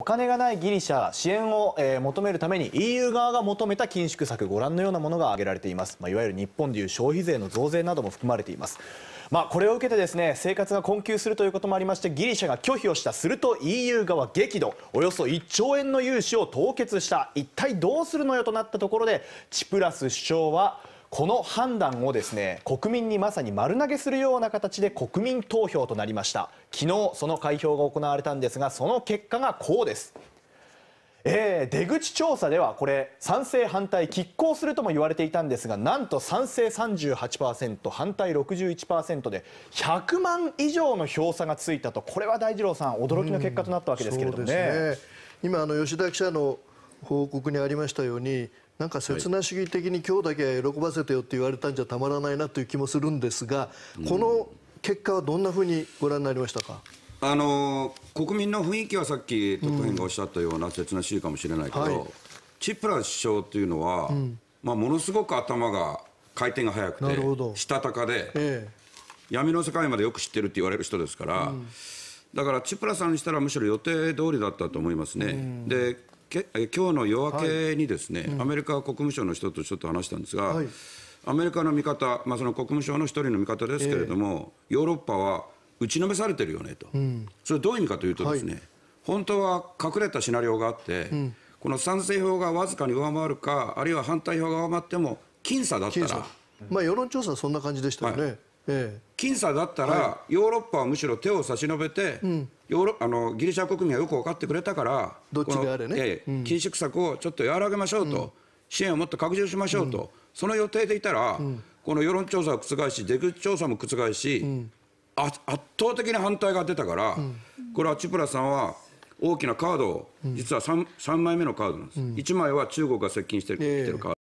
お金がないギリシャ支援を、えー、求めるために EU 側が求めた緊縮策ご覧のようなものが挙げられています、まあ、いわゆる日本でいう消費税の増税なども含まれていますまあ、これを受けてですね生活が困窮するということもありましてギリシャが拒否をしたすると EU 側激怒およそ1兆円の融資を凍結した一体どうするのよとなったところでチプラス首相はこの判断をですね国民にまさに丸投げするような形で国民投票となりました昨日その開票が行われたんですがその結果がこうですえー、出口調査ではこれ賛成反対拮抗するとも言われていたんですがなんと賛成38%反対61%で100万以上の票差がついたとこれは大二郎さん驚きの結果となったわけですけれどもね。ね今あの吉田記者の報告にありましたようになんか切な主義的に今日だけ喜ばせてよって言われたんじゃたまらないなという気もするんですがこの結果はどんなふうにご覧になりましたか。あの国民の雰囲気はさっき特派員がおっしゃったような切な主義かもしれないけど、はい、チプラ首相というのは、うん、まあ、ものすごく頭が回転が速くてしたたかで、ええ、闇の世界までよく知ってるって言われる人ですから、うん、だからチプラさんにしたらむしろ予定通りだったと思いますね。うん、で今日の夜明けにですね、アメリカ国務省の人とちょっと話したんですが、アメリカの見方、まあ、その国務省の1人の見方ですけれども、ヨーロッパは打ちのめされてるよねと、それどういう意味かというとですね、本当は隠れたシナリオがあって、この賛成票がわずかに上回るかあるいは反対票が上回っても僅差だったら、まあ、世論調査はそんな感じでしたよね。ええ僅差だったらヨーロッパはむしろ手を差し伸べて、ヨーロあのギリシャ国民はよく分かってくれたからどっちであれね、緊縮策をちょっと和らげましょうと、支援をもっと拡充しましょうと、その予定でいたら、この世論調査を覆し出口調査も覆し、あ圧倒的に反対が出たから、これはチプラさんは大きなカードを実は 3,、枚目のカードなんです、1枚は中国が接近してきてるカード。